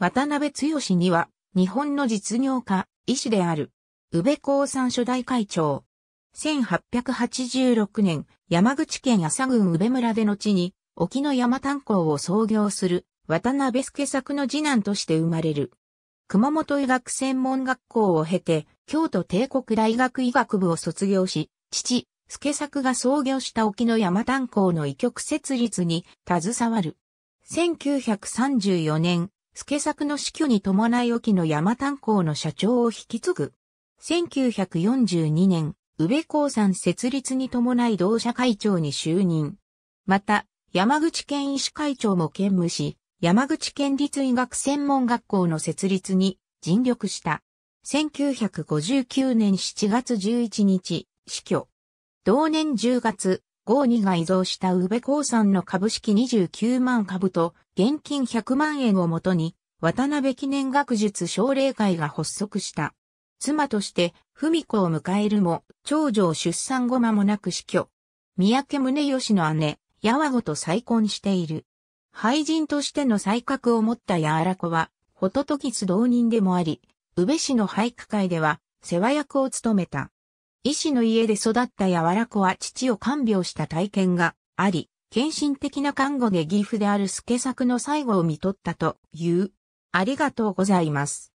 渡辺剛には、日本の実業家、医師である、宇部高山初代会長。1886年、山口県朝郡宇部村での地に、沖の山炭鉱を創業する、渡辺助作の次男として生まれる。熊本医学専門学校を経て、京都帝国大学医学部を卒業し、父、助作が創業した沖の山炭鉱の医局設立に携わる。1934年、助作の死去に伴い沖の山炭鉱の社長を引き継ぐ。1942年、宇部鉱山設立に伴い同社会長に就任。また、山口県医師会長も兼務し、山口県立医学専門学校の設立に尽力した。1959年7月11日、死去。同年10月、ゴーニが依存した宇部興産の株式29万株と現金100万円をもとに渡辺記念学術奨励会が発足した。妻として文子を迎えるも長女を出産後間もなく死去。三宅宗義の姉、八和子と再婚している。廃人としての才覚を持ったやあら子は、ホトトギス同人でもあり、宇部市の俳句会では世話役を務めた。医師の家で育った柔ら子は父を看病した体験があり、献身的な看護で義父である助作の最後を見取ったという。ありがとうございます。